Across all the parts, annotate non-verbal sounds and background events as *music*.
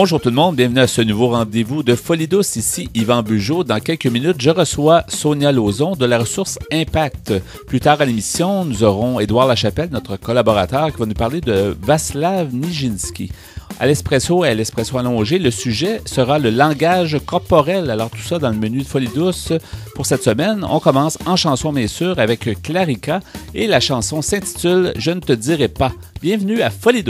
Bonjour tout le monde, bienvenue à ce nouveau rendez-vous de Folie Ici Yvan Bugeaud. Dans quelques minutes, je reçois Sonia Lauzon de la ressource Impact. Plus tard à l'émission, nous aurons Édouard Lachapelle, notre collaborateur, qui va nous parler de Vaslav Nijinsky. À l'espresso et à l'espresso allongé, le sujet sera le langage corporel. Alors tout ça dans le menu de Folie pour cette semaine. On commence en chanson bien sûr avec Clarica et la chanson s'intitule Je ne te dirai pas. Bienvenue à Folie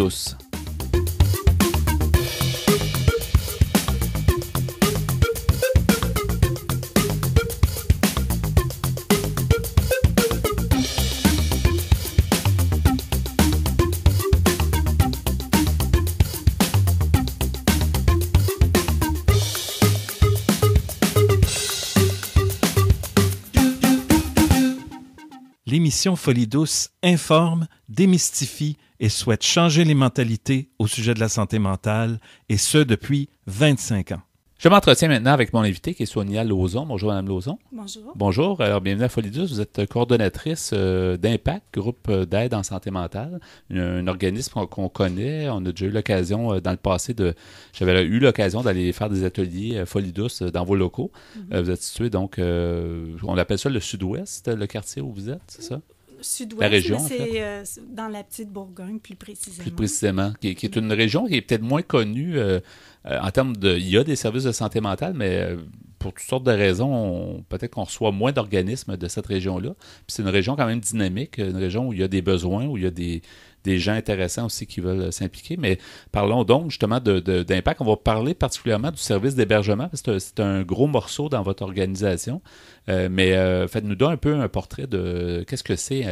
mission Folie douce informe, démystifie et souhaite changer les mentalités au sujet de la santé mentale, et ce depuis 25 ans. Je m'entretiens maintenant avec mon invité qui est Sonia Lozon. Bonjour, Madame Lozon. Bonjour. Bonjour. Alors, bienvenue à Folie Vous êtes coordonnatrice euh, d'Impact, groupe euh, d'aide en santé mentale, un, organisme qu'on connaît. On a déjà eu l'occasion euh, dans le passé de. J'avais eu l'occasion d'aller faire des ateliers Folidus dans vos locaux. Mm-hmm. vous êtes situé donc, on appelle ça le sud-ouest, le quartier où vous êtes, c'est ça? sud-ouest, la région, euh, c'est dans la petite Bourgogne, plus précisément. Plus précisément, qui, est une région qui est peut-être moins connue euh, euh, en termes de... Il y a des services de santé mentale, mais pour toutes sortes de raisons, peut-être qu'on reçoit moins d'organismes de cette région-là. Puis c'est une région quand même dynamique, une région où il y a des besoins, où il y a des, des gens intéressants aussi qui veulent euh, s'impliquer. Mais parlons donc justement d'impact. De, On va parler particulièrement du service d'hébergement parce que c'est un gros morceau dans votre organisation. Euh, mais euh, faites-nous donc un peu un portrait de qu'est-ce que c'est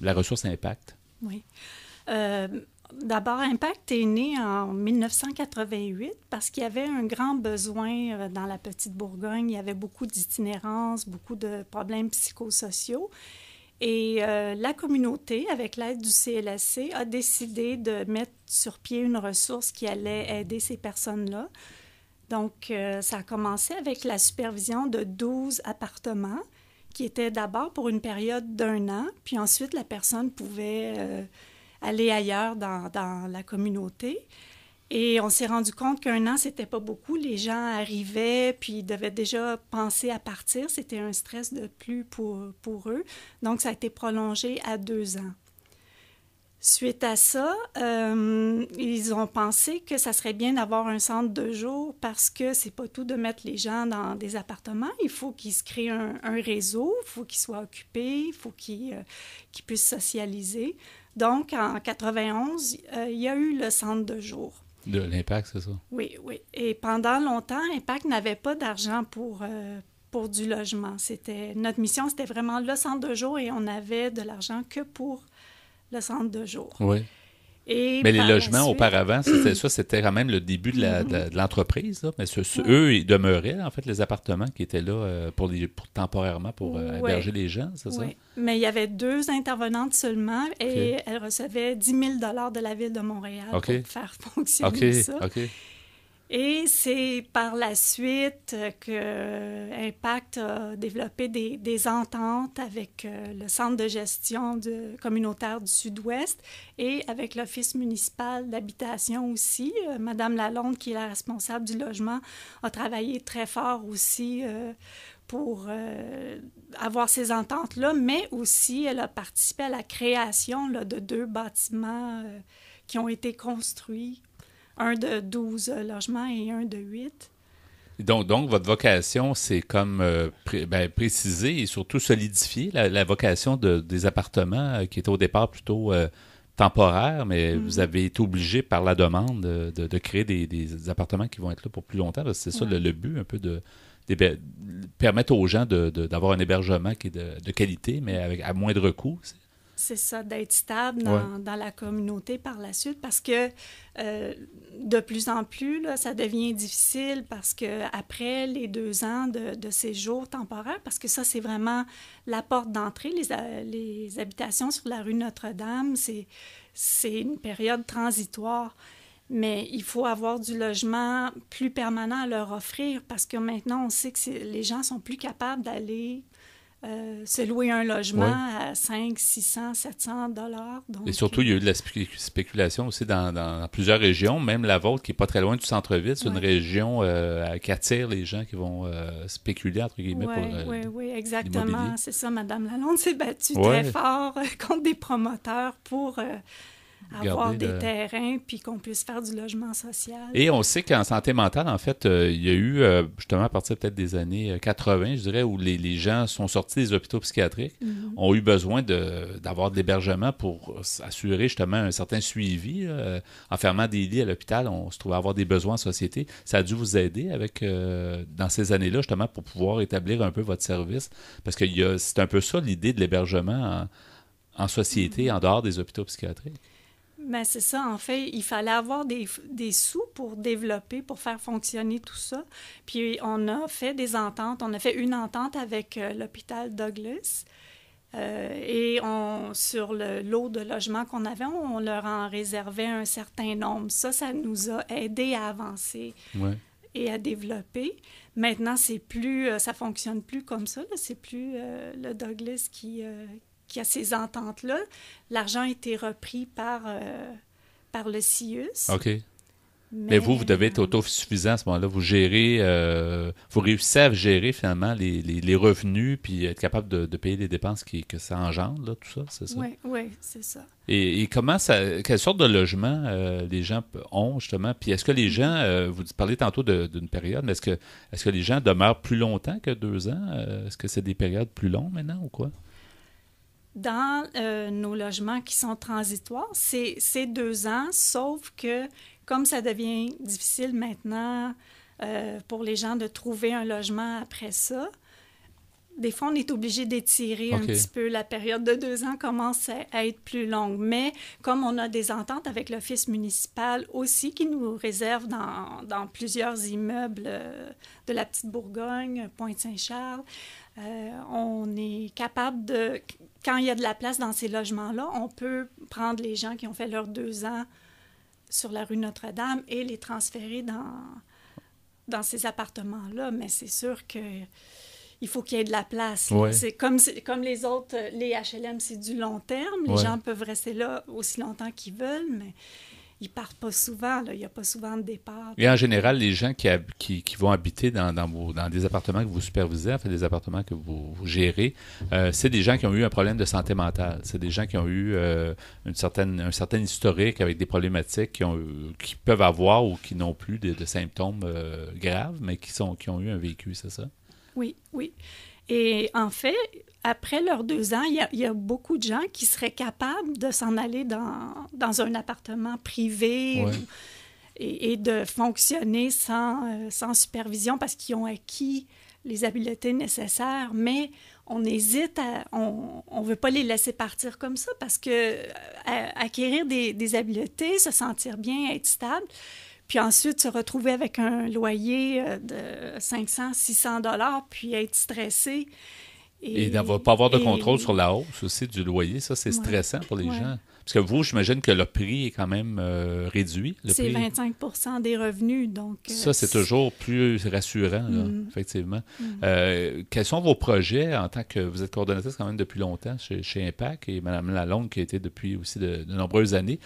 la ressource Impact. Oui. D'abord, Impact est né en 1988 parce qu'il y avait un grand besoin dans la petite Bourgogne. Il y avait beaucoup d'itinérance, beaucoup de problèmes psychosociaux. Et euh, la communauté, avec l'aide du CLAC, a décidé de mettre sur pied une ressource qui allait aider ces personnes-là. Donc, euh, ça a commencé avec la supervision de 12 appartements, qui étaient d'abord pour une période d'un an, puis ensuite la personne pouvait euh, aller ailleurs dans la communauté. Et on s'est rendu compte qu'un an, c'était pas beaucoup. Les gens arrivaient, puis ils devaient déjà penser à partir. C'était un stress de plus pour, pour eux. Donc, ça a été prolongé à deux ans. Suite à ça, euh, ils ont pensé que ça serait bien d'avoir un centre de jour parce que c'est pas tout de mettre les gens dans des appartements. Il faut qu'ils se créent un, réseau, il faut qu'ils soient occupés, il faut qu'ils euh, puissent socialiser. Donc, en 91, euh, il y a eu le centre de jour. De l'Impact, c'est ça? Oui, oui. Et pendant longtemps, Impact n'avait pas d'argent pour, euh, pour du logement. C'était Notre mission, c'était vraiment le centre de jour et on avait de l'argent que pour le centre de jour. Oui mais les logements auparavant, c'était *clears throat* ça, c'était quand même le début de l'entreprise. Mais ce, eux, ils demeuraient, en fait, les appartements qui étaient là euh, pour, temporairement pour euh, héberger les gens, c'est oui. ça? Mais il y avait deux intervenantes seulement et elles recevaient 10 000 de la ville de Montréal pour faire *laughs* fonctionner OK. ça. Et c'est par la suite euh, que euh, Impact a développé des, ententes avec euh, le Centre de gestion de, communautaire du Sud-Ouest et avec l'Office municipal d'habitation aussi. Madame Lalonde, qui est la responsable du logement, a travaillé très fort aussi pour avoir ces ententes-là, mais aussi elle a participé à la création de deux bâtiments qui ont été construits un de 12 logements et un de 8. Donc, donc votre vocation, c'est comme euh, ben, préciser et surtout solidifier la, vocation de, des appartements euh, qui est au départ plutôt euh, temporaire, mais mm-hmm. vous avez été obligé par la demande de, créer des, appartements qui vont être là pour plus longtemps. C'est ça le, but un peu de, permettre aux gens d'avoir un hébergement qui est de, qualité, mais avec, à moindre coût. C'est ça, d'être stable dans, la communauté par la suite parce que euh, de plus en plus, ça devient difficile parce que après les deux ans de, séjour temporaire, parce que ça, c'est vraiment la porte d'entrée, les, les, habitations sur la rue Notre-Dame, c'est une période transitoire mais il faut avoir du logement plus permanent à leur offrir parce que maintenant, on sait que les gens sont plus capables d'aller euh, se louer un logement à 500, 600, 700 dollars. Et surtout, il y a eu de la spéculation aussi dans, plusieurs régions, même la vôtre qui n'est pas très loin du centre-ville. C'est une région euh, qui attire les gens qui vont euh, spéculer, entre guillemets, Oui, pour Oui, oui, exactement. C'est ça, Madame Lalonde s'est battue très fort contre des promoteurs pour avoir des terrains puis qu'on puisse faire du logement social. Et on sait qu'en santé mentale, en fait, euh, il y a eu, euh, justement, à partir peut-être des années 80, euh, je dirais, où les, gens sont sortis des hôpitaux psychiatriques, mhm. ont eu besoin d'avoir de, l'hébergement pour assurer justement un certain suivi. en fermant des lits à l'hôpital, on se trouvait avoir des besoins en société. Ça a dû vous aider avec, dans ces années-là, justement, pour pouvoir établir un peu votre service. Parce que c'est un peu ça l'idée de l'hébergement en, société, mhm. en dehors des hôpitaux psychiatriques. Mais ben, c'est ça, en fait, il fallait avoir des, des, sous pour développer, pour faire fonctionner tout ça. Puis on a fait des ententes. On a fait une entente avec euh, l'hôpital Douglas. Euh, et on, sur le lot de logements qu'on avait, on, leur en réservait un certain nombre. Ça, ça nous a aidé à avancer et à développer. Maintenant, c'est plus, euh, ça fonctionne plus comme ça. C'est plus le Douglas qui, qu'il y a ces ententes-là, l'argent a été repris par, euh, par le CIUS. OK. Mais, vous, vous devez être autosuffisant à ce moment-là. Vous gérez, euh, vous réussissez à gérer finalement les, revenus puis être capable de, payer les dépenses qui, que ça engendre, là, tout ça, c'est ça? Oui, oui, c'est ça. Et, et, comment ça, quelle sorte de logement euh, les gens ont justement? Puis est-ce que les gens, vous parlez tantôt d'une période, mais est-ce que, est-ce que les gens demeurent plus longtemps que deux ans? est-ce que c'est des périodes plus longues maintenant ou quoi? dans euh, nos logements qui sont transitoires, c'est deux ans, sauf que comme ça devient difficile maintenant euh, pour les gens de trouver un logement après ça, des fois, on est obligé d'étirer un petit peu. La période de deux ans commence à être plus longue. Mais comme on a des ententes avec l'Office municipal aussi, qui nous réserve dans, plusieurs immeubles euh, de la Petite Bourgogne, Pointe-Saint-Charles, on est capable de quand il y a de la place dans ces logements-là, on peut prendre les gens qui ont fait leurs deux ans sur la rue Notre-Dame et les transférer dans, dans ces appartements-là. Mais c'est sûr qu'il faut qu'il y ait de la place. C'est comme, comme les autres, les HLM, c'est du long terme. Les gens peuvent rester là aussi longtemps qu'ils veulent, mais ils partent pas souvent, il n'y a pas souvent de départ. Et en général, les gens qui, vont habiter dans, des appartements que vous supervisez, enfin des appartements que vous, gérez, euh, c'est des gens qui ont eu un problème de santé mentale. C'est des gens qui ont eu euh, une certaine, un certain historique avec des problématiques qui, peuvent avoir ou qui n'ont plus de, symptômes euh, graves, mais qui, sont, qui ont eu un vécu, c'est ça? Oui, oui. Et en fait, après leurs deux ans, il y, a, beaucoup de gens qui seraient capables de s'en aller dans, dans, un appartement privé et, de fonctionner sans, euh, sans supervision parce qu'ils ont acquis les habiletés nécessaires, mais on hésite, à, on ne veut pas les laisser partir comme ça parce que euh, acquérir des, des, habiletés, se sentir bien, être stable, puis ensuite se retrouver avec un loyer euh, de 500, 600 dollars, puis être stressé, et, d'avoir pas avoir de contrôle sur la hausse aussi du loyer, ça, c'est stressant pour les gens. Parce que vous, j'imagine que le prix est quand même euh, réduit. C'est 25 des revenus, donc... Euh, ça, c'est toujours plus rassurant, mm. effectivement. Mm. Euh, quels sont vos projets en tant que... Vous êtes coordonnatrice quand même depuis longtemps chez, chez Impact et Mme Lalonde qui a été depuis aussi de, nombreuses années.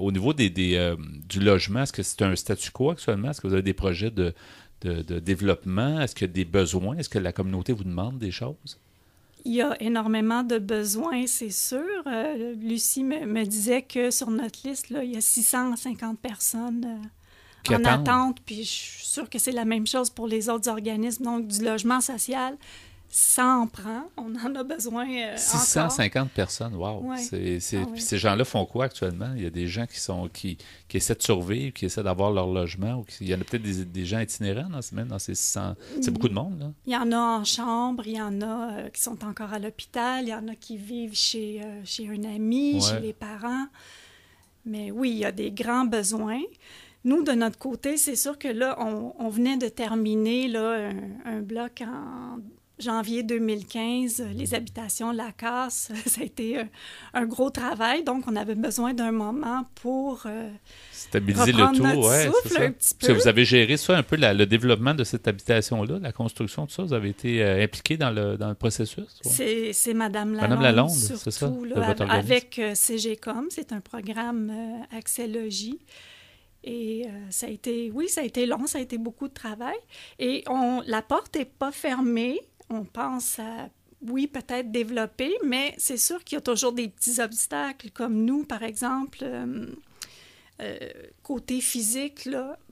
au niveau des, du logement, est-ce que c'est un statu quo actuellement? Est-ce que vous avez des projets de, de développement? Est-ce qu'il y a des besoins? Est-ce que la communauté vous demande des choses? il y a énormément de besoins, c'est sûr. Euh, Lucie me, disait que sur notre liste, il y a 650 personnes euh, en attente, puis je suis sûre que c'est la même chose pour les autres organismes. Donc, du logement social, 100 prend, on en a besoin. 650 euh, personnes, wow! Ah ces gens-là font quoi actuellement? Il y a des gens qui, sont, qui, essaient de survivre, qui essaient d'avoir leur logement. il y en a peut-être des, gens itinérants dans, dans ces 600. C'est beaucoup de monde. Là. Il y en a en chambre, il y en a euh, qui sont encore à l'hôpital, il y en a qui vivent chez, euh, chez un ami, chez les parents. Mais oui, il y a des grands besoins. Nous, de notre côté, c'est sûr que là, on, venait de terminer là, un bloc en janvier 2015, euh, les habitations La Casse, *laughs* ça a été euh, un, gros travail. Donc, on avait besoin d'un moment pour euh, stabiliser le tout. Notre ouais, souffle un petit peu. vous avez géré ça un peu, le développement de cette habitation-là, la construction tout ça. Vous avez été impliqué dans le, dans le processus. C'est Madame Lalonde. Madame Lalonde, c'est ça. avec CGCOM, c'est un programme accès-logis, Et ça a été, oui, ça a été long, ça a été beaucoup de travail. Et on, la porte n'est pas fermée on pense à oui, peut-être développer, mais c'est sûr qu'il y a toujours des petits obstacles, comme nous, par exemple, euh, euh, côté physique,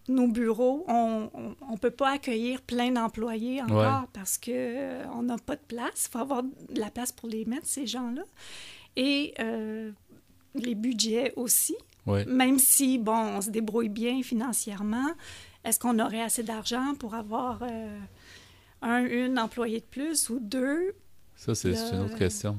nos bureaux, on ne peut pas accueillir plein d'employés encore parce qu'on euh, n'a pas de place. Il faut avoir de la place pour les mettre, ces gens-là. Et les budgets aussi. Même si, bon, on se débrouille bien financièrement, est-ce qu'on aurait assez d'argent pour avoir un, une employée de plus ou deux. Ça, c'est une autre question.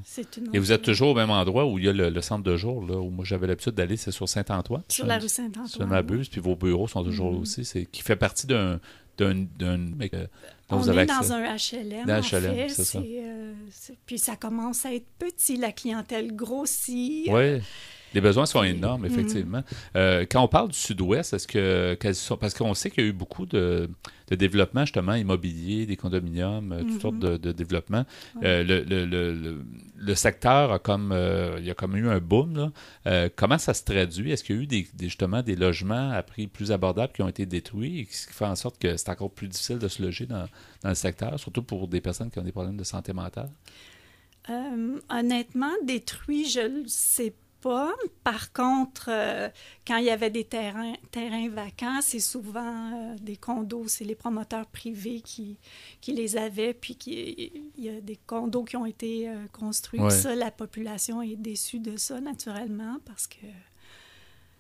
Et vous êtes toujours au même endroit où il y a le, centre de jour, là, où moi j'avais l'habitude d'aller, c'est sur Saint-Antoine. Sur la rue Saint-Antoine. Si je ne m'abuse, puis vos bureaux sont toujours mhm. aussi, c'est… aussi, qui fait partie d'un. Euh, on est dans un HLM, fait. Euh, puis ça commence à être petit, la clientèle grossit. Oui. Les besoins sont énormes, mm-hmm. effectivement. Euh, quand on parle du sud-ouest, est-ce que. parce qu'on sait qu'il y a eu beaucoup de, développement, justement, immobilier, des condominiums, euh, toutes sortes de, mm-hmm. de développements. Euh, le, secteur a comme. il y a comme eu un boom, là. comment ça se traduit? Est-ce qu'il y a eu des, justement des logements à prix plus abordables qui ont été détruits et ce qui fait en sorte que c'est encore plus difficile de se loger dans, le secteur, surtout pour des personnes qui ont des problèmes de santé mentale? honnêtement, détruit, je ne sais par contre, euh, quand il y avait des terrains, terrains vacants, c'est souvent euh, des condos, c'est les promoteurs privés qui, qui les avaient, puis qui, il y a des condos qui ont été euh, construits. la population est déçue de ça, naturellement, parce que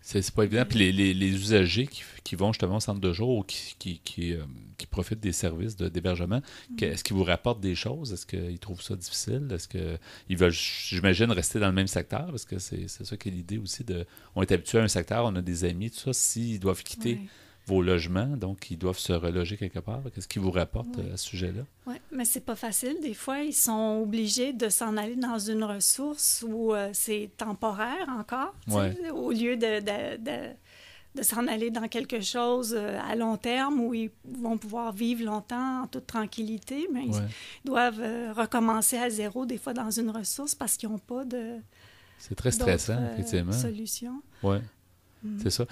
c'est pas évident. Puis les, usagers qui, vont justement au centre de jour ou qui, qui, euh, profitent des services d'hébergement, mm-hmm. est-ce qu'ils vous rapportent des choses? Est-ce qu'ils trouvent ça difficile? Est-ce qu'ils veulent, j'imagine, rester dans le même secteur? Parce que c'est ça qui est l'idée aussi de. On est habitué à un secteur, on a des amis, tout ça. S'ils doivent quitter vos logements, donc ils doivent se reloger quelque part. Qu'est-ce qui vous rapporte euh, à ce sujet-là? Oui, mais c'est pas facile. Des fois, ils sont obligés de s'en aller dans une ressource où euh, c'est temporaire encore, au lieu de, s'en aller dans quelque chose euh, à long terme où ils vont pouvoir vivre longtemps en toute tranquillité, mais ils doivent recommencer à zéro des fois dans une ressource parce qu'ils n'ont pas de... C'est très stressant, effectivement. Solution. Ouais. Mm. C'est ça.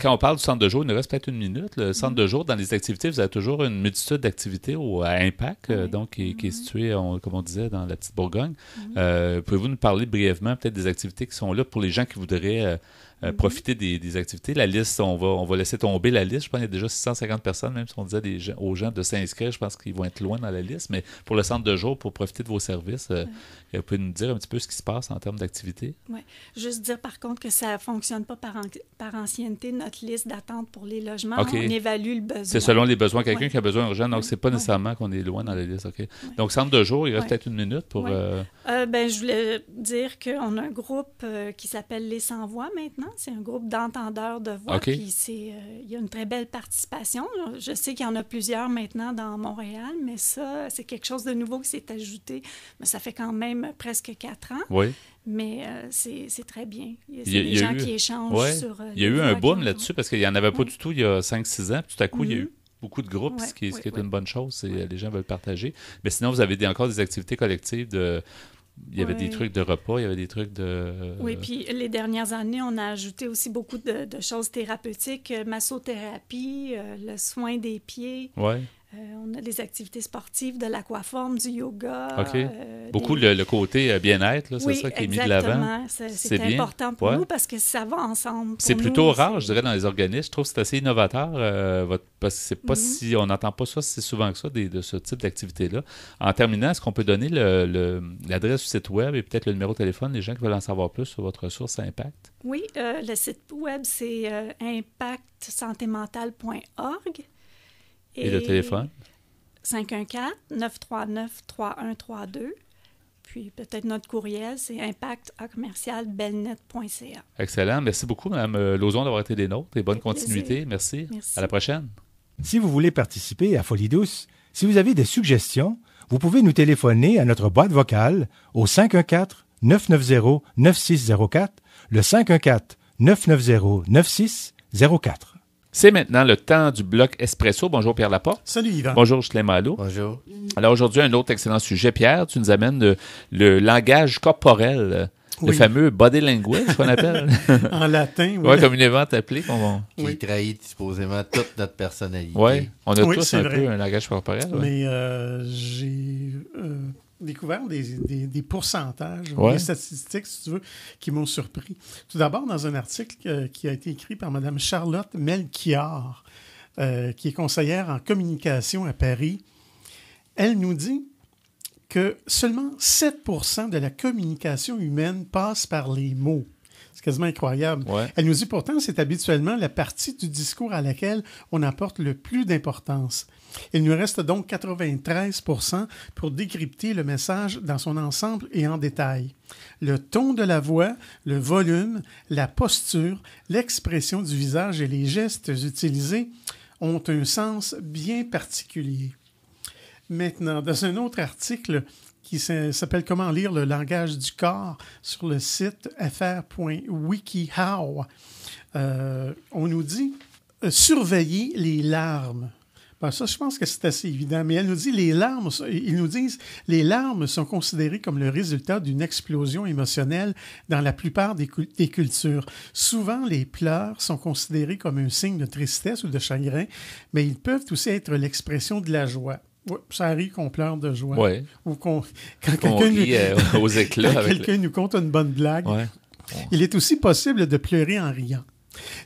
quand on parle du centre de jour, il nous reste peut-être une minute. Le centre mm. de jour, dans les activités, vous avez toujours une multitude d'activités à impact, euh, donc qui, est mm. située, comme on disait, dans la petite Bourgogne. Euh, pouvez-vous nous parler brièvement peut-être des activités qui sont là pour les gens qui voudraient euh, euh, mhm. profiter des, activités. La liste, on va, on va laisser tomber la liste. Je pense qu'il y a déjà 650 personnes, même si on disait aux gens de s'inscrire, je pense qu'ils vont être loin dans la liste. Mais pour le centre de jour, pour profiter de vos services, vous euh, euh, pouvez nous dire un petit peu ce qui se passe en termes d'activités? Oui. Juste dire par contre que ça ne fonctionne pas par, par ancienneté, notre liste d'attente pour les logements. On évalue le besoin. C'est selon les besoins. Quelqu'un qui a besoin urgent, donc ce c'est pas nécessairement qu'on est loin dans la liste. OK. Donc, centre de jour, il reste peut-être une minute pour. Euh... ben, je voulais dire qu'on a un groupe qui s'appelle Les Sans-Voix maintenant Hein? C'est un groupe d'entendeurs de voix. Euh, il y a une très belle participation. Je sais qu'il y en a plusieurs maintenant dans Montréal, mais ça, c'est quelque chose de nouveau qui s'est ajouté. Mais ça fait quand même presque quatre ans. Oui. Mais euh, c'est très bien. Il y a, des gens eu... qui échangent sur. Euh, il y a eu un boom là-dessus parce qu'il n'y en avait pas du tout il y a cinq, six ans. tout à coup, il y a eu mm-hmm. beaucoup de groupes, ce qui, est, une bonne chose. Les gens veulent partager. Mais sinon, vous avez encore des activités collectives de il y avait des trucs de repas, il y avait des trucs de... Euh, oui, puis les dernières années, on a ajouté aussi beaucoup de, choses thérapeutiques, euh, massothérapie, euh, le soin des pieds. Ouais. Euh, on a des activités sportives, de l'aquaforme, du yoga. Euh, Beaucoup le, côté euh, bien-être, c'est ça qui est mis de l'avant. C'est important pour nous parce que ça va ensemble. C'est plutôt rare, je dirais, dans les organismes. Je trouve que c'est assez innovateur pas mhm. si, on n'entend pas ça si souvent que ça de ce type d'activité-là. En terminant, est-ce qu'on peut donner l'adresse du site web et peut-être le numéro de téléphone, des gens qui veulent en savoir plus sur votre ressource Impact? Oui, le site web, c'est euh, et, le téléphone? 514-939-3132. Puis peut-être notre courriel, c'est impactacommercialbelnet.ca. Excellent. Merci beaucoup, Mme euh, Lauzon, d'avoir été des nôtres et bonne continuité. Merci. Merci. À la prochaine. Si vous voulez participer à Folie douce, si vous avez des suggestions, vous pouvez nous téléphoner à notre boîte vocale au 514-990-9604, le 514-990-9604. C'est maintenant le temps du bloc Espresso. Bonjour Pierre Laporte. Salut Yvan. Bonjour Chlemalo. Malo. Bonjour. Alors aujourd'hui, un autre excellent sujet. Pierre, tu nous amènes le, langage corporel. Euh, le fameux body language qu'on appelle. *laughs* en latin, oui. Oui, comme une évente appelée. Qui trahit supposément toute notre personnalité. Oui, on a tous un peu un langage corporel. Mais euh, j'ai... Euh, découvert des, pourcentages, des statistiques, si tu veux, qui m'ont surpris. Tout d'abord, dans un article euh, qui a été écrit par Mme Charlotte Melchior, euh, qui est conseillère en communication à Paris, elle nous dit que seulement 7 de la communication humaine passe par les mots. C'est quasiment incroyable. Elle nous dit pourtant, c'est habituellement la partie du discours à laquelle on apporte le plus d'importance. Il nous reste donc 93 pour décrypter le message dans son ensemble et en détail. Le ton de la voix, le volume, la posture, l'expression du visage et les gestes utilisés ont un sens bien particulier. Maintenant, dans un autre article qui s'appelle Comment lire le langage du corps sur le site fr.wikihow, euh, on nous dit euh, surveiller les larmes. Ben, ça, je pense que c'est assez évident. Mais elle nous dit les larmes, ils nous disent les larmes sont considérées comme le résultat d'une explosion émotionnelle dans la plupart des, cultures. Souvent, les pleurs sont considérés comme un signe de tristesse ou de chagrin, mais ils peuvent aussi être l'expression de la joie. ça arrive qu'on pleure de joie. Ou qu'on, quand quelqu'un nous, euh, *laughs* éclats. nous, conte une bonne blague. Il est aussi possible de pleurer en riant.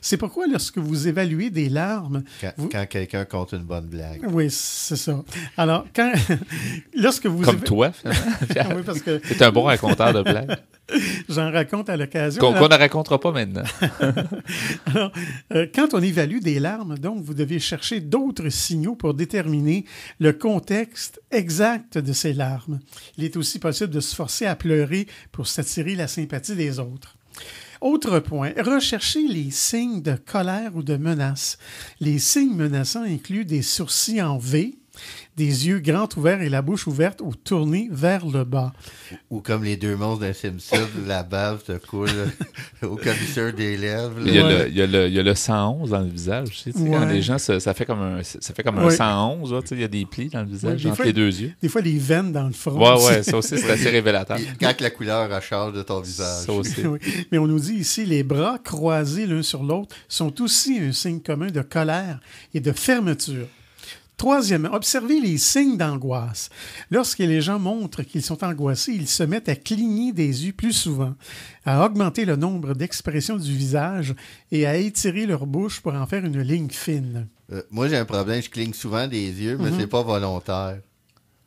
C'est pourquoi lorsque vous évaluez des larmes... Quand, quelqu'un compte une bonne blague. Oui, c'est ça. Alors, quand... *laughs* lorsque vous... Comme toi, *laughs* oui, parce que... C'est *laughs* un bon raconteur de blagues. J'en raconte à l'occasion. Qu'on ne racontera pas maintenant. alors, euh, quand on évalue des larmes, donc, vous devez chercher d'autres signaux pour déterminer le contexte exact de ces larmes. Il est aussi possible de se forcer à pleurer pour s'attirer la sympathie des autres. Autre point, recherchez les signes de colère ou de menace. Les signes menaçants incluent des sourcils en V, des yeux grands ouverts et la bouche ouverte ou tournée vers le bas. Ou comme les deux monstres d'un Simpson, *laughs* la bave te coule *laughs* au commissaire des lèvres. Il y, a le, il, y a le, il y, a le, 111 dans le visage Tu sais, Quand les gens, ça, fait comme un, ça fait comme 111. tu sais, il y a des plis dans le visage, entre les deux yeux. Des fois, les veines dans le front. Ouais, ouais, ça aussi, c'est assez *laughs* révélateur. Quand la couleur change de ton visage. Ça aussi. Mais on nous dit ici, les bras croisés l'un sur l'autre sont aussi un signe commun de colère et de fermeture. Troisièmement, observez les signes d'angoisse. Lorsque les gens montrent qu'ils sont angoissés, ils se mettent à cligner des yeux plus souvent, à augmenter le nombre d'expressions du visage et à étirer leur bouche pour en faire une ligne fine. Euh, moi, j'ai un problème, je cligne souvent des yeux, mais ce mhm. n'est c'est pas volontaire.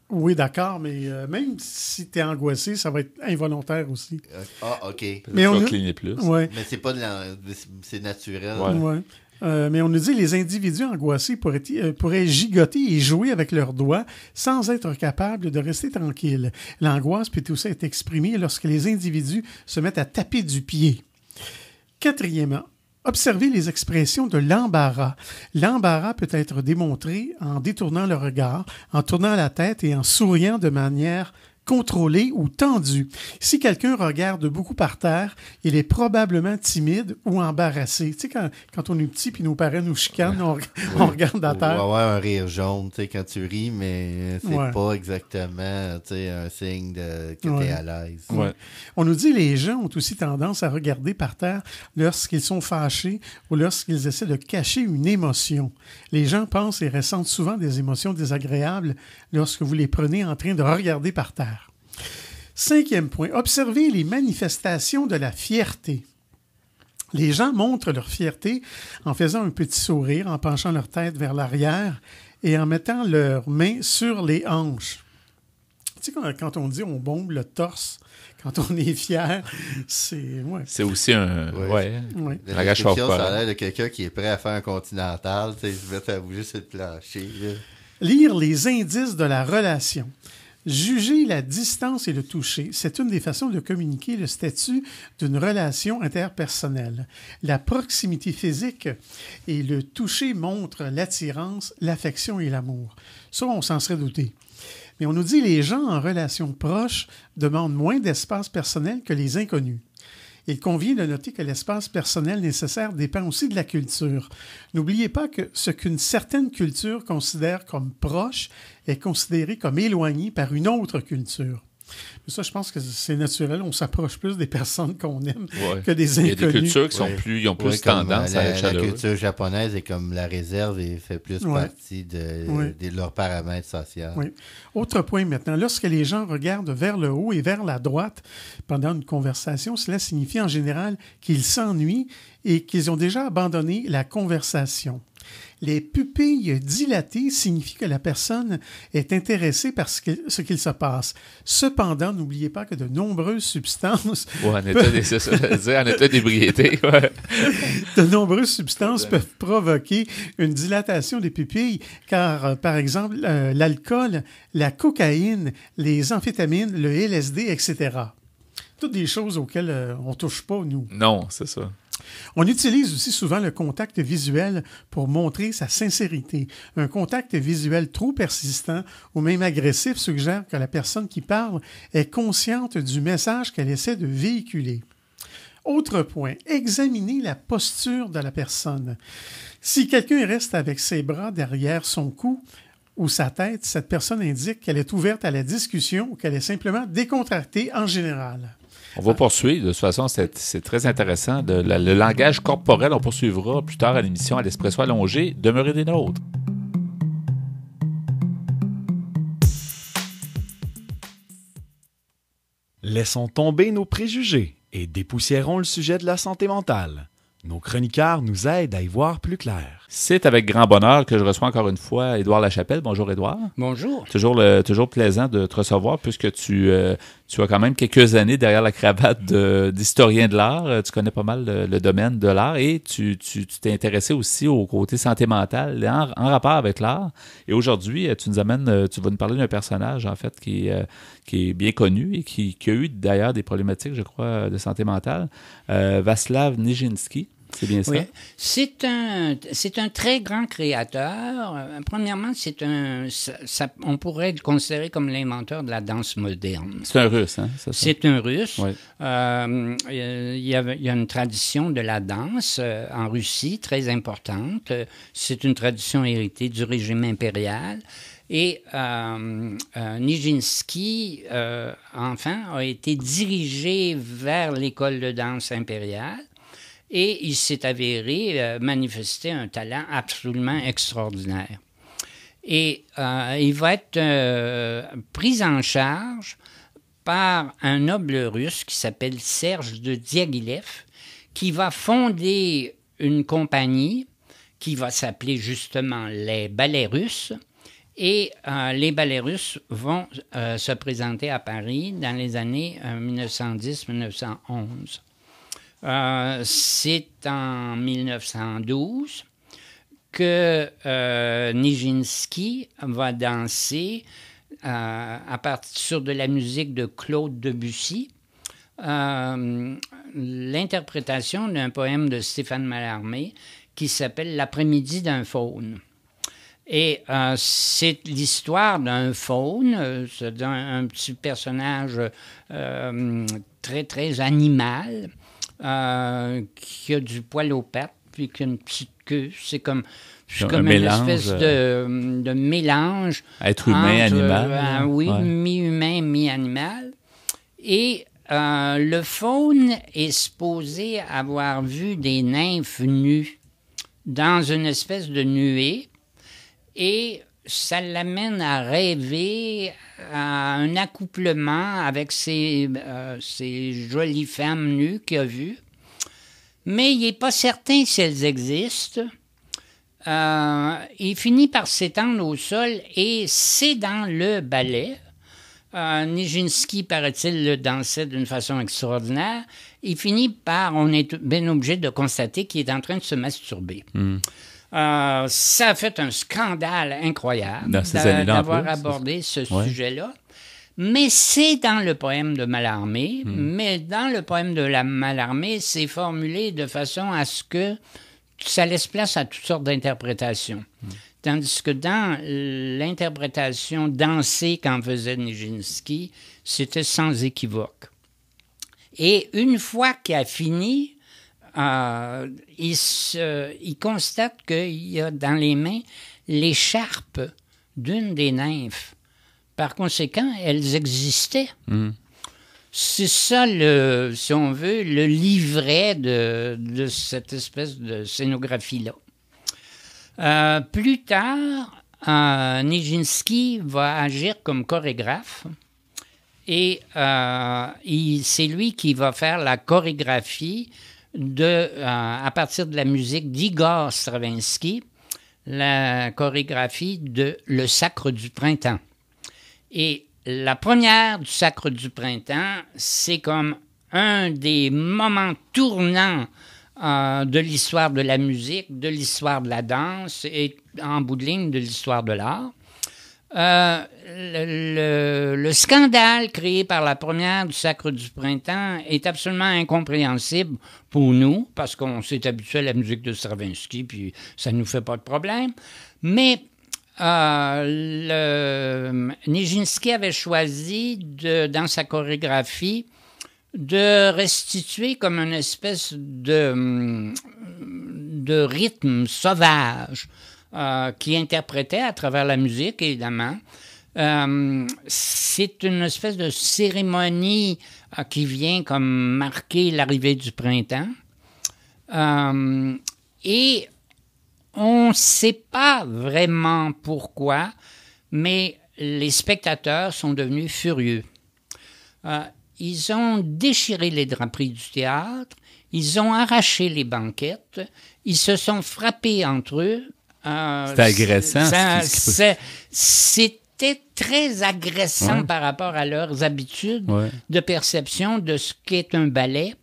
Oui, d'accord, mais euh, même si tu es angoissé, ça va être involontaire aussi. Euh, ah, OK. Mais on cligner plus. Mais c'est pas de c'est naturel. Euh, mais on nous dit les individus angoissés euh, pourraient, gigoter et jouer avec leurs doigts sans être capables de rester tranquilles. L'angoisse peut aussi être exprimée lorsque les individus se mettent à taper du pied. Quatrièmement, observez les expressions de l'embarras. L'embarras peut être démontré en détournant le regard, en tournant la tête et en souriant de manière contrôlé ou tendu. Si quelqu'un regarde beaucoup par terre, il est probablement timide ou embarrassé. Tu sais, quand, quand on est petit puis nos parents nous chicanent, on, *laughs* regarde à terre. On va avoir un rire jaune, tu sais, quand tu ris, mais c'est n'est pas exactement, tu sais, un signe de, que tu t'es à l'aise. On nous dit les gens ont aussi tendance à regarder par terre lorsqu'ils sont fâchés ou lorsqu'ils essaient de cacher une émotion. Les gens pensent et ressentent souvent des émotions désagréables lorsque vous les prenez en train de regarder par terre. Cinquième point, observez les manifestations de la fierté. Les gens montrent leur fierté en faisant un petit sourire, en penchant leur tête vers l'arrière et en mettant leurs mains sur les hanches. Tu sais, quand on dit on bombe le torse, quand on est fier, c'est. C'est aussi un. Ouais. ça a de quelqu'un qui est prêt à faire un continental, tu sais, à bouger sur le plancher. Lire les indices de la relation. Juger la distance et le toucher, c'est une des façons de communiquer le statut d'une relation interpersonnelle. La proximité physique et le toucher montrent l'attirance, l'affection et l'amour. Ça, on s'en serait douté. Mais on nous dit les gens en relation proche demandent moins d'espace personnel que les inconnus. Il convient de noter que l'espace personnel nécessaire dépend aussi de la culture. N'oubliez pas que ce qu'une certaine culture considère comme proche est considéré comme éloigné par une autre culture. Mais ça, je pense que c'est naturel. On s'approche plus des *laughs* personnes qu'on aime que des inconnus. Il y a des cultures qui sont plus, ils ont plus tendance la, euh, à la, culture japonaise est comme la réserve et fait plus partie de, leurs paramètres sociaux. Autre point maintenant. Lorsque les gens regardent vers le haut et vers la droite pendant une conversation, cela signifie en général qu'ils s'ennuient et qu'ils ont déjà abandonné la conversation. Les pupilles dilatées signifient que la personne est intéressée par ce qu'il se passe. Cependant, n'oubliez pas que de nombreuses substances... peuvent... *laughs* de nombreuses substances peuvent provoquer une dilatation des pupilles, car euh, par exemple, euh, l'alcool, la cocaïne, les amphétamines, le LSD, etc. Toutes des choses auxquelles on euh, on touche pas, nous. Non, c'est ça. On utilise aussi souvent le contact visuel pour montrer sa sincérité. Un contact visuel trop persistant ou même agressif suggère que la personne qui parle est consciente du message qu'elle essaie de véhiculer. Autre point, examinez la posture de la personne. Si quelqu'un reste avec ses bras derrière son cou ou sa tête, cette personne indique qu'elle est ouverte à la discussion ou qu'elle est simplement décontractée en général. On va poursuivre. De toute façon, c'est très intéressant. le langage corporel, on poursuivra plus tard à l'émission à l'Espresso allongé. Demeurez des nôtres. Laissons tomber nos préjugés et dépoussiérons le sujet de la santé mentale. Nos chroniqueurs nous aident à y voir plus clair. C'est avec grand bonheur que je reçois encore une fois Édouard Lachapelle. Bonjour Édouard. Bonjour. Toujours, le, toujours plaisant de te recevoir puisque tu, euh, tu as quand même quelques années derrière la cravate d'historien de, l'art. Euh, tu connais pas mal le, domaine de l'art et tu t'es intéressé aussi au côté santé mentale en, rapport avec l'art. Et aujourd'hui, euh, tu nous amènes, tu vas nous parler d'un personnage en fait qui, qui est bien connu et qui, qui a eu d'ailleurs des problématiques, je crois, de santé mentale. Euh, Vaslav Nijinsky. C'est bien ça. C'est un, très grand créateur. Euh, premièrement, on pourrait le considérer comme l'inventeur de la danse moderne. C'est un Russe, hein, C'est un Russe. Euh, il, y a, une tradition de la danse euh, en Russie très importante. C'est une tradition héritée du régime impérial. Et Nijinsky, enfin, a été dirigé vers l'école de danse impériale et il s'est avéré euh, manifester un talent absolument extraordinaire. Et euh, il va être euh, pris en charge par un noble russe qui s'appelle Serge de Diaghilev, qui va fonder une compagnie qui va s'appeler justement les Ballets Russes. Et les Ballets Russes vont se présenter à Paris dans les années 1910-1911. Euh, c'est en 1912 que euh, Nijinsky va danser euh, à partir de la musique de Claude Debussy. l'interprétation d'un poème de Stéphane Mallarmé qui s'appelle L'après-midi d'un faune. Et c'est l'histoire d'un faune, c'est un, petit personnage très, très animal, euh, qui a du poil aux pattes, puis qui a une petite queue. C'est comme, c'est une espèce euh, de, mélange. Être humain, animal. Euh, hein. oui, mi-humain, mi-animal. Et le faune est supposé avoir vu des nymphes nues dans une espèce de nuée. Et ça l'amène à rêver à un accouplement avec ces, euh, jolies femmes nues qu'il a vues. Mais il n'est pas certain si elles existent. Euh, il finit par s'étendre au sol et c'est dans le ballet. Euh, Nijinsky, paraît-il, le dansait d'une façon extraordinaire. Il finit par, on est bien obligé de constater qu'il est en train de se masturber. Hmm. Euh, ça a fait un scandale incroyable d'avoir abordé ce sujet-là. Mais c'est dans le poème de Mallarmé, hmm. mais dans le poème de la Mallarmé, c'est formulé de façon à ce que ça laisse place à toutes sortes d'interprétations. Hmm. Tandis que dans l'interprétation dansée qu'en faisait Nijinsky, c'était sans équivoque. Et une fois qu'il a fini, euh, il, il, constate qu'il y a dans les mains l'écharpe d'une des nymphes. Par conséquent, elles existaient. Hmm. C'est ça, le, si on veut, le livret de, cette espèce de scénographie-là. Euh, plus tard, euh, Nijinsky va agir comme chorégraphe et c'est lui qui va faire la chorégraphie de, euh, à partir de la musique d'Igor Stravinsky, la chorégraphie de Le Sacre du Printemps. Et la première du Sacre du Printemps, c'est comme un des moments tournants euh, de l'histoire de la musique, de l'histoire de la danse et en bout de ligne de l'histoire de l'art. Euh, le, scandale créé par la première du Sacre du Printemps est absolument incompréhensible pour nous, parce qu'on s'est habitué à la musique de Stravinsky, puis ça ne nous fait pas de problème. Mais euh, Nijinsky avait choisi, de, dans sa chorégraphie, de restituer comme une espèce de, rythme sauvage euh, qui interprétait à travers la musique, évidemment, euh, c'est une espèce de cérémonie euh, qui vient comme marquer l'arrivée du printemps. Euh, et on ne sait pas vraiment pourquoi, mais les spectateurs sont devenus furieux. ils ont déchiré les draperies du théâtre, ils ont arraché les banquettes, ils se sont frappés entre eux. c'est agressant. c'est très agressant par rapport à leurs habitudes de perception de ce qu'est un ballet,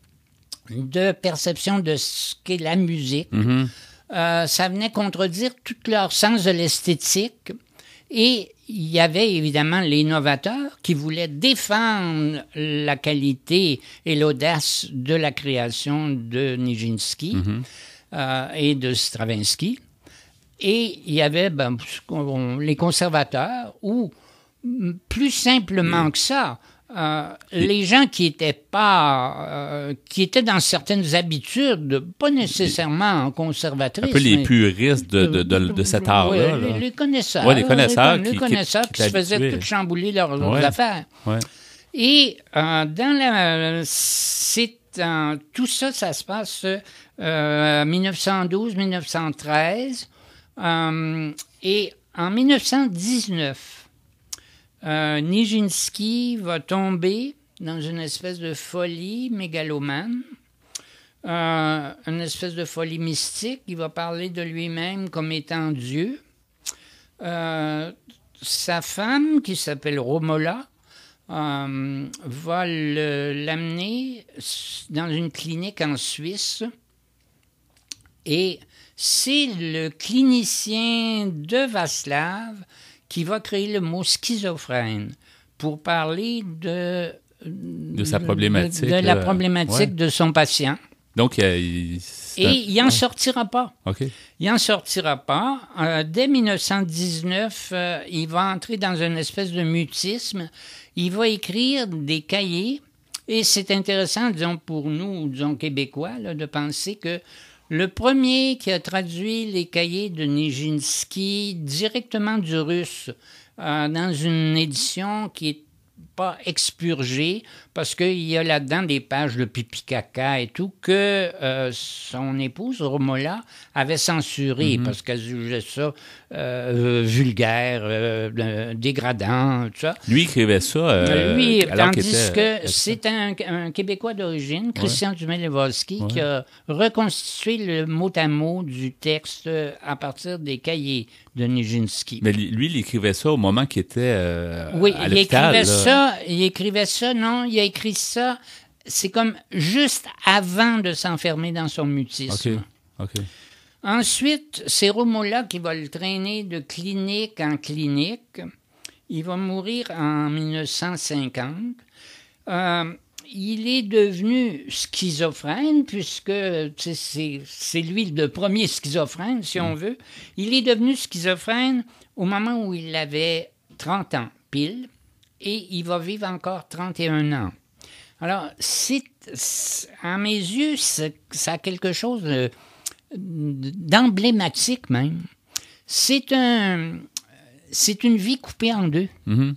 de perception de ce qu'est la musique. Mm-hmm. Euh, ça venait contredire tout leur sens de l'esthétique. Et il y avait évidemment les novateurs qui voulaient défendre la qualité et l'audace de la création de Nijinsky mm-hmm. euh, et de Stravinsky. Et il y avait ben, les conservateurs ou mm, plus simplement que ça, euh, les gens qui étaient pas, euh, qui étaient dans certaines habitudes, pas nécessairement conservatrices. Un peu les puristes de, de, de, cet art-là. Oui, les, connaisseurs. Oui, les connaisseurs. qui, se faisaient tout chambouler leurs, affaires. Et euh, dans la, c'est tout ça, ça se passe en 1912-1913. Euh, et en 1919, euh, Nijinsky va tomber dans une espèce de folie mégalomane, euh, une espèce de folie mystique. Il va parler de lui-même comme étant Dieu. sa femme, qui s'appelle Romola, va l'amener dans une clinique en Suisse et c'est le clinicien de Vaslav qui va créer le mot schizophrène pour parler de euh, de la euh, problématique de son patient. Donc, il, Et il n'en sortira pas. OK. Il n'en sortira pas. Euh, dès 1919, il va entrer dans une espèce de mutisme. Il va écrire des cahiers. Et c'est intéressant, disons, pour nous, disons, Québécois, là, de penser que le premier qui a traduit les cahiers de Nijinsky directement du russe euh, dans une édition qui est pas expurgé parce qu'il y a là-dedans des pages de pipi caca et tout que euh, son épouse Romola avait censuré mhm. parce qu'elle jugeait ça euh, vulgaire, euh, dégradant, tout ça. Lui écrivait ça. Lui, alors tandis que c'est un, Québécois d'origine, Christian ouais. dumais qui a reconstitué le mot à mot du texte à partir des cahiers de Nijinsky. Mais lui, il écrivait ça au moment qu'il était euh, oui, il écrivait ça, il écrivait ça, non, il a écrit ça, c'est comme juste avant de s'enfermer dans son mutisme. OK, OK. Ensuite, c'est Romola qui va le traîner de clinique en clinique. Il va mourir en 1950. Euh, il est devenu schizophrène, puisque c'est lui le premier schizophrène, si on mm. veut. Il est devenu schizophrène au moment où il avait 30 ans, pile, et il va vivre encore 31 ans. Alors, à mes yeux, ça a quelque chose d'emblématique même. C'est un, une vie coupée en deux. Mm-hmm.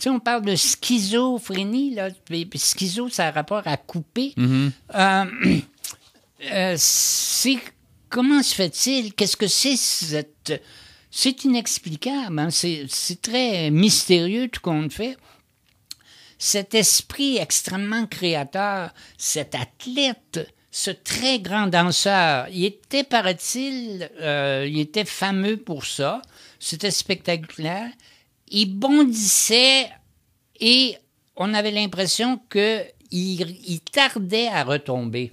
Tu on parle de schizophrénie, là. Schizo, ça a rapport à couper. Mm-hmm. Euh, *clears throat* euh, comment se fait-il? Qu'est-ce que c'est C'est inexplicable, hein? c'est très mystérieux tout qu'on fait. Cet esprit extrêmement créateur, cet athlète, ce très grand danseur, il était, paraît-il, euh, il était fameux pour ça. C'était spectaculaire il bondissait et on avait l'impression qu'il il tardait à retomber.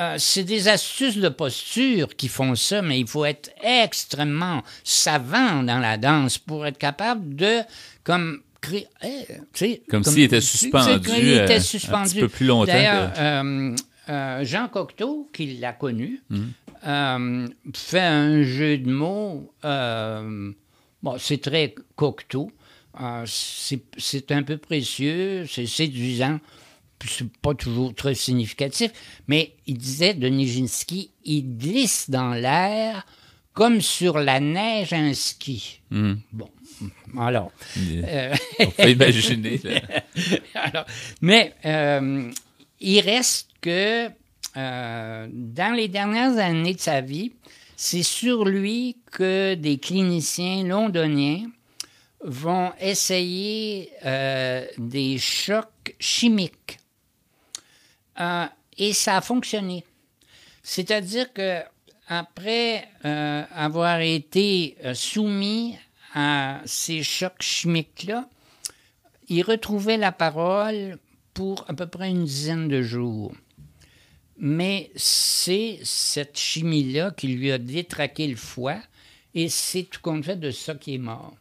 Euh, c'est des astuces de posture qui font ça, mais il faut être extrêmement savant dans la danse pour être capable de, comme, eh, comme, s'il était suspendu, il euh, était suspendu. un petit peu plus longtemps. D'ailleurs, euh, Jean Cocteau, qui l'a connu, mhm. fait un jeu de mots Bon, c'est très cocteau, euh, c'est un peu précieux, c'est séduisant, c'est pas toujours très significatif, mais il disait de Nijinsky, il glisse dans l'air comme sur la neige un ski. Hmm. Bon, alors. Euh, on peut *laughs* imaginer. mais euh, il reste que dans les dernières années de sa vie, c'est sur lui que des cliniciens londoniens vont essayer euh, des chocs chimiques. Euh, et ça a fonctionné. C'est-à-dire que après euh, avoir été soumis à ces chocs chimiques-là, il retrouvait la parole pour à peu près une dizaine de jours mais c'est cette chimie-là qui lui a détraqué le foie, et c'est tout compte fait de ça qui est mort.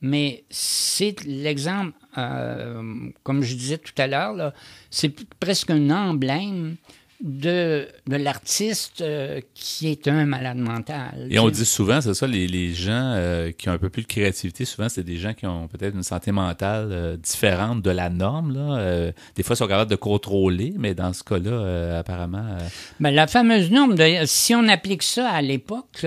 Mais c'est l'exemple, euh, comme je disais tout à l'heure, c'est presque un emblème de, de l'artiste euh, qui est un malade mental. Et on dit souvent, c'est ça, les, gens euh, qui ont un peu plus de créativité, souvent, c'est des gens qui ont peut-être une santé mentale euh, différente de la norme. des fois, ils sont capables de contrôler, mais dans ce cas-là, apparemment... Ben, la fameuse norme, de, si on applique ça à l'époque,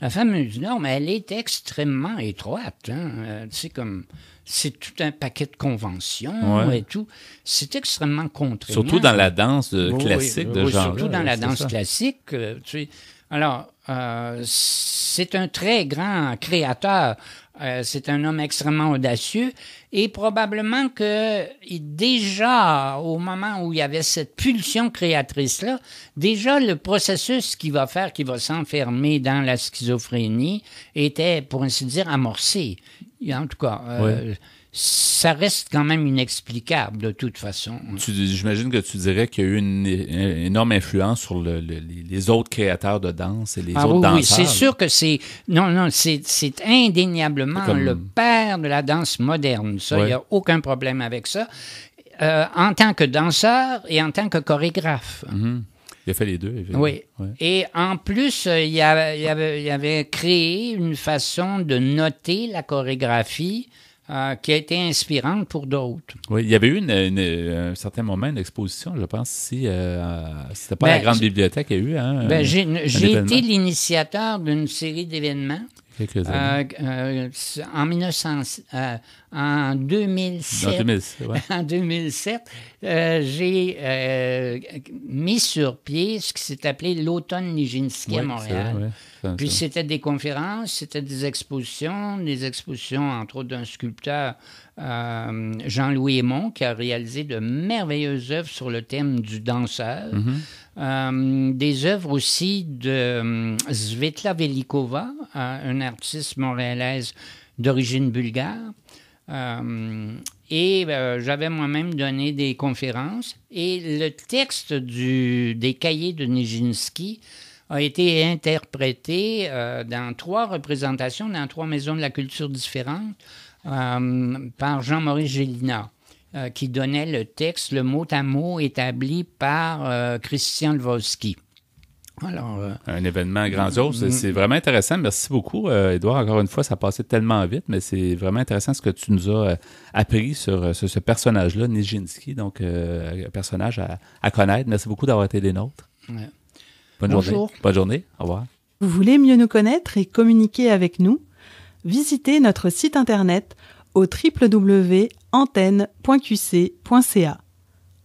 la fameuse norme, elle est extrêmement étroite. Hein. comme c'est tout un paquet de conventions et tout. C'est extrêmement contraire. Surtout dans la danse euh, classique de genre. Surtout dans la danse classique. Euh, tu sais. Alors, euh, c'est un très grand créateur. Euh, c'est un homme extrêmement audacieux et probablement que déjà au moment où il y avait cette pulsion créatrice là, déjà le processus qui va faire qu'il va s'enfermer dans la schizophrénie était pour ainsi dire amorcé. En tout cas, euh, ça reste quand même inexplicable de toute façon. J'imagine que tu dirais qu'il y a eu une, énorme influence sur les autres créateurs de danse et les ah autres danseurs. Oui, c'est sûr que c'est non non c'est indéniablement le père de la danse moderne. Ça, il n'y a aucun problème avec ça. Euh, en tant que danseur et en tant que chorégraphe. Mm-hmm. Il a fait les deux, évidemment. Oui. Et en plus, euh, il, il, y avait, avait créé une façon de noter la chorégraphie euh, qui a été inspirante pour d'autres. Oui, il y avait eu une, un certain moment d'exposition, je pense, si euh, c'était pas la ben, grande bibliothèque qui y a eu. Hein, ben, j'ai été l'initiateur d'une série d'événements. Euh, euh, en, 1900, en 2007, en 2007, *laughs* en 2007 euh, j'ai euh, mis sur pied ce qui s'est appelé l'automne Nijinsky à Montréal. Puis c'était des conférences, c'était des expositions, des expositions entre autres d'un sculpteur, euh, Jean-Louis Aymon, qui a réalisé de merveilleuses œuvres sur le thème du danseur. Mm-hmm. des œuvres aussi de Svetlana Velikova, une artiste montréalaise d'origine bulgare. Et ben, j'avais moi-même donné des conférences. Et le texte des cahiers de Nijinsky a été interprété euh, dans trois représentations, dans trois maisons de la culture différentes, euh, par Jean-Maurice Gélina, euh, qui donnait le texte, le mot à mot, établi par Christian Lvovsky. Alors, euh, un événement grandiose. Mm-hmm. C'est vraiment intéressant. Merci beaucoup, Edouard. Euh, Encore une fois, ça passait tellement vite, mais c'est vraiment intéressant ce que tu nous as euh, appris sur, ce personnage-là, Nijinsky. Donc, un personnage à, connaître. Merci beaucoup d'avoir été des nôtres. Bonne journée. Bonne journée. Au revoir. Vous voulez mieux nous connaître et communiquer avec nous? Visitez notre site internet au www.antenne.qc.ca.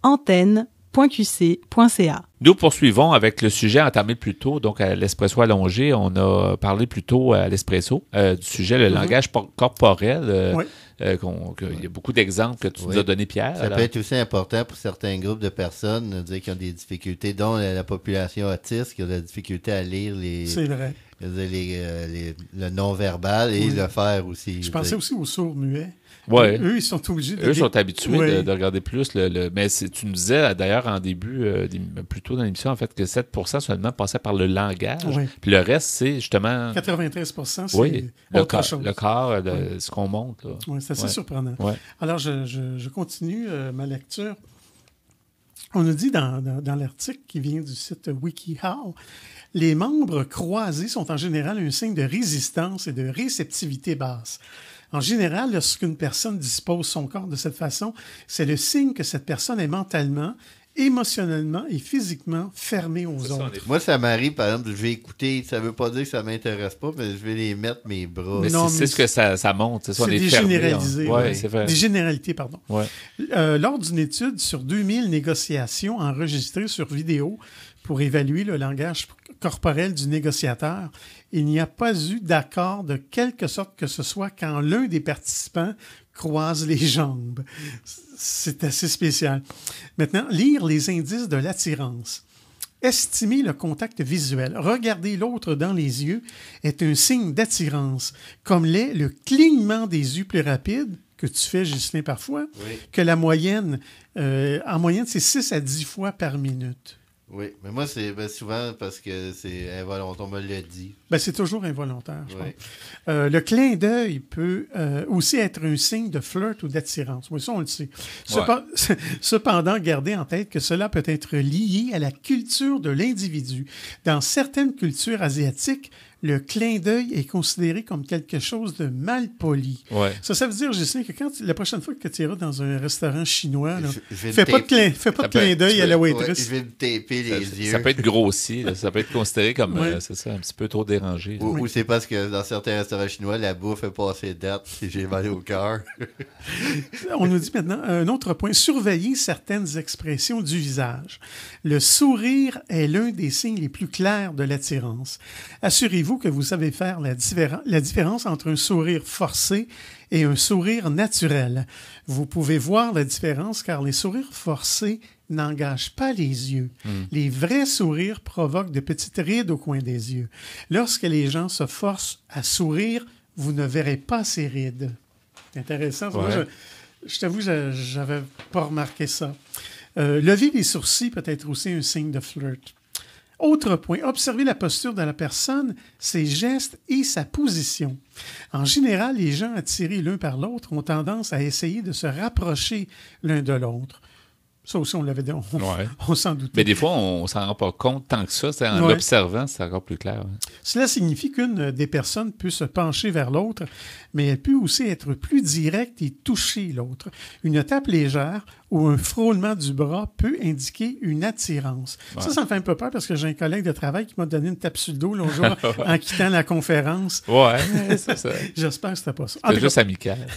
Antenne.qc.ca nous poursuivons avec le sujet entamé plus tôt, donc à l'espresso allongé. On a parlé plus tôt euh, à l'espresso euh, du sujet le mhm. langage corporel. Euh, oui. il y a beaucoup d'exemples que tu nous as donné, Pierre. Ça peut être aussi important pour certains groupes de personnes dire, qui ont des difficultés, dont la, population autiste, qui a de la à lire les, vrai. les, le non-verbal et le faire aussi. Je pensais aussi aux sourds-muets. Ouais. Eux, ils sont obligés de. sont habitués de, regarder plus. Le, Mais tu nous disais d'ailleurs en début, plutôt euh, plus tôt dans l'émission, en fait, que 7 seulement passait par le langage. Puis le reste, c'est justement. 93 c'est le corps, euh, ce qu'on montre. Oui, c'est assez surprenant. Alors, je, je, continue euh, ma lecture. On nous dit dans, dans l'article qui vient du site WikiHow les membres croisés sont en général un signe de résistance et de réceptivité basse. En général, lorsqu'une personne dispose son corps de cette façon, c'est le signe que cette personne est mentalement, émotionnellement et physiquement fermée aux autres. Moi, ça m'arrive, par exemple, je vais écouter, ça ne veut pas dire que ça m'intéresse pas, mais je vais les mettre mes bras. Mais c'est ce que ça, ça monte. C'est des généralités. Hein. Des généralités, pardon. Euh, lors d'une étude sur 2000 négociations enregistrées sur vidéo, pour évaluer le langage corporel du négociateur, il n'y a pas eu d'accord de quelque sorte que ce soit quand l'un des participants croise les jambes. C'est assez spécial. Maintenant, lire les indices de l'attirance. Estimer le contact visuel, regarder l'autre dans les yeux, est un signe d'attirance, comme l'est le clignement des yeux plus rapide que tu fais, Ghislain, parfois, que la moyenne, euh, en moyenne, c'est 6 à 10 fois par minute. Oui, mais moi, c'est ben, souvent parce que c'est involontaire, on me l'a dit. Ben, c'est toujours involontaire, je pense. Euh, le clin d'œil peut euh, aussi être un signe de flirt ou d'attirance. Oui, ça, on le sait. *laughs* Cependant, gardez en tête que cela peut être lié à la culture de l'individu. Dans certaines cultures asiatiques, le clin d'œil est considéré comme quelque chose de mal poli. Ça, ça veut dire, Justin, que quand la prochaine fois que tu iras dans un restaurant chinois, là, fais, pas fais, pas de clin, d'œil à la waitress. me taper les ça, yeux. Ça peut être grossi, ça peut être considéré comme euh, un petit peu trop dérangé. Ou, c'est parce que dans certains restaurants chinois, la bouffe est assez date si j'ai mal au cœur. On nous dit maintenant un autre point surveiller certaines expressions du visage. Le sourire est l'un des signes les plus clairs de l'attirance. Assurez-vous vous que vous savez faire la, différence entre un sourire forcé et un sourire naturel? Vous pouvez voir la différence car les sourires forcés n'engagent pas les yeux. Hmm. Les vrais sourires provoquent de petites rides au coin des yeux. Lorsque les gens se forcent à sourire, vous ne verrez pas ces rides. Intéressant. Je je, t'avoue, j'avais pas remarqué ça. le euh, lever des sourcils peut être aussi un signe de flirt. Autre point, observer la posture de la personne, ses gestes et sa position. En général, les gens attirés l'un par l'autre ont tendance à essayer de se rapprocher l'un de l'autre. Ça aussi, on l'avait dit, *laughs* on s'en doutait. Mais des fois, on ne s'en rend pas compte tant que ça. En observant l'observant, c'est encore plus clair. Cela signifie qu'une des personnes peut se pencher vers l'autre, mais elle peut aussi être plus directe et toucher l'autre. Une tape légère ou un frôlement du bras peut indiquer une attirance. Ça, ça me fait un peu peur parce que j'ai un collègue de travail qui m'a donné une tape sur le dos l'autre jour *laughs* en quittant la conférence. Ouais, c'est *laughs* ça. J'espère que c'était pas ça. C'est juste amical.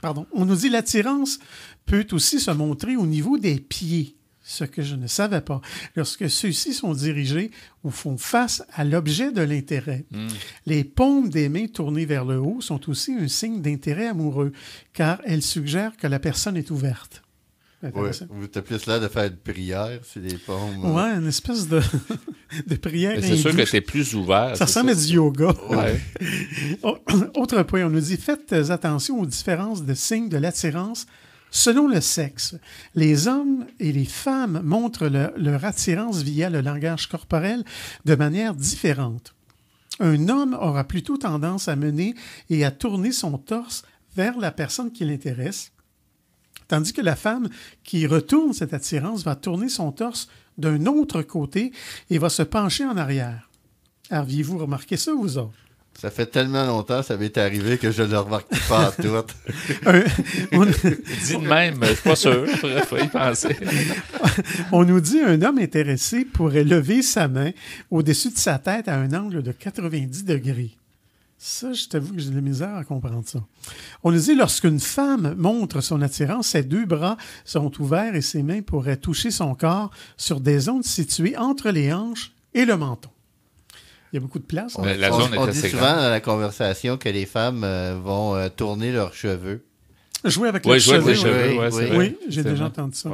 Pardon. On nous dit l'attirance peut aussi se montrer au niveau des pieds, ce que je ne savais pas, lorsque ceux-ci sont dirigés ou font face à l'objet de l'intérêt. Hmm. Les paumes des mains tournées vers le haut sont aussi un signe d'intérêt amoureux, car elles suggèrent que la personne est ouverte. Ouais, vous plus cela de faire des prières c'est des pommes. Hein. Ouais, une espèce de, *laughs* de prière. C'est sûr que c'est plus ouvert. Ça ressemble à du yoga. *laughs* Oh, *clears throat* autre point, on nous dit faites attention aux différences de signes de l'attirance selon le sexe. Les hommes et les femmes montrent leur attirance via le langage corporel de manière différente. Un homme aura plutôt tendance à mener et à tourner son torse vers la personne qui l'intéresse Tandis que la femme qui retourne cette attirance va tourner son torse d'un autre côté et va se pencher en arrière. Aviez-vous remarqué ça, vous autres? Ça fait tellement longtemps, ça m'est arrivé que je ne le remarque pas à tout. on... *laughs* dit même, je suis pas sûr, y penser. *laughs* on nous dit un homme intéressé pourrait lever sa main au-dessus de sa tête à un angle de 90 degrés. Ça, je t'avoue que j'ai de la misère à comprendre ça. On nous dit, lorsqu'une femme montre son attirance, ses deux bras sont ouverts et ses mains pourraient toucher son corps sur des zones situées entre les hanches et le menton. Il y a beaucoup de place. Hein? On, la dit souvent dans la conversation que les femmes euh, vont euh, tourner leurs cheveux. Jouer avec cheveux. les cheveux. Oui, j'ai déjà entendu ça.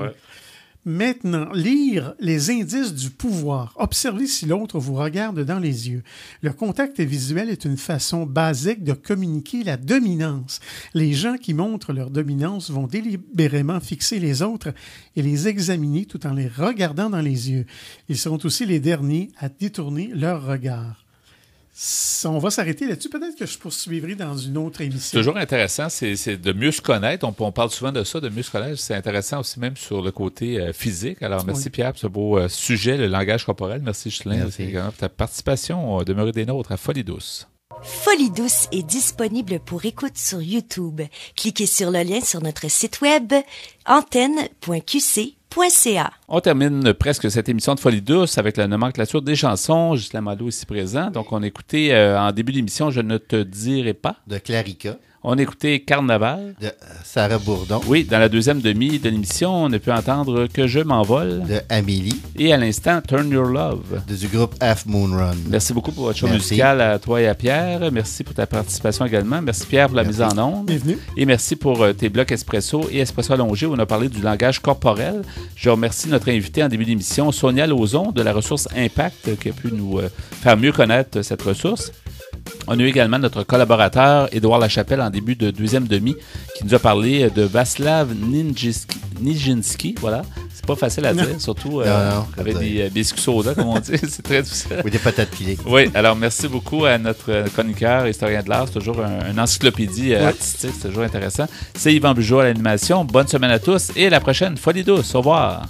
Maintenant, lire les indices du pouvoir. Observez si l'autre vous regarde dans les yeux. Le contact visuel est une façon basique de communiquer la dominance. Les gens qui montrent leur dominance vont délibérément fixer les autres et les examiner tout en les regardant dans les yeux. Ils seront aussi les derniers à détourner leur regard. On va s'arrêter là-dessus. Peut-être que je poursuivrai dans une autre émission. Toujours intéressant, c'est de mieux se connaître. On, parle souvent de ça, de mieux se connaître. C'est intéressant aussi même sur le côté euh, physique. Alors, merci Pierre pour ce beau euh, sujet, le langage corporel. Merci également pour ta participation. demeurer des nôtres à Folie Douce. Folie Douce est disponible pour écoute sur YouTube. Cliquez sur le lien sur notre site web antenne.qc on termine presque cette émission de Folie douce avec la nomenclature des chansons. la est ici présent. Donc, on écoutait euh, en début d'émission Je ne te dirai pas. De Clarica. On a écouté Carnaval. De euh, Sarah Bourdon. Oui, dans la deuxième demi de l'émission, on a pu entendre Que je m'envole. De Amélie. Et à l'instant, Turn Your Love. du groupe Half Moon Run. Merci beaucoup pour votre show musical à toi et à Pierre. Merci pour ta participation également. Merci Pierre pour la mise en ombre. Bienvenue. Et merci pour euh, tes blocs espresso et espresso allongé où on a parlé du langage corporel. Je remercie notre invité en début d'émission, Sonia Lozon, de la ressource Impact qui a pu nous euh, faire mieux connaître cette ressource. On a eu également notre collaborateur Édouard Lachapelle en début de deuxième demi qui nous a parlé de Vaslav Nijinsky. Voilà, c'est pas facile à dire, *laughs* surtout euh, avec des biscuits euh, soda, comme on dit. *laughs* c'est très difficile. Ou des patates pilées. Oui, alors merci beaucoup à notre euh, chroniqueur, historien de l'art. C'est toujours une encyclopédie artistique, c'est toujours intéressant. C'est Yvan Bujot à l'animation. Bonne semaine à tous et à la prochaine Folie douce. Au revoir.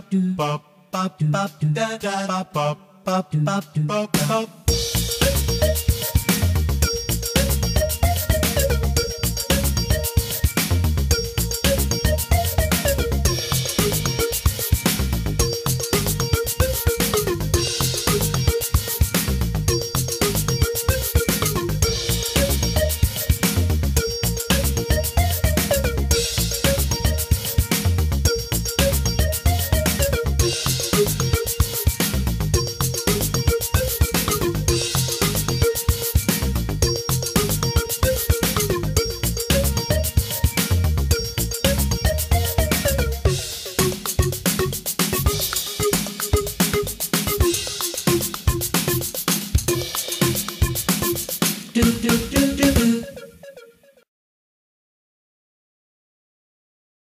bop do bop bop do bop do da da bop bop do bop do bop bop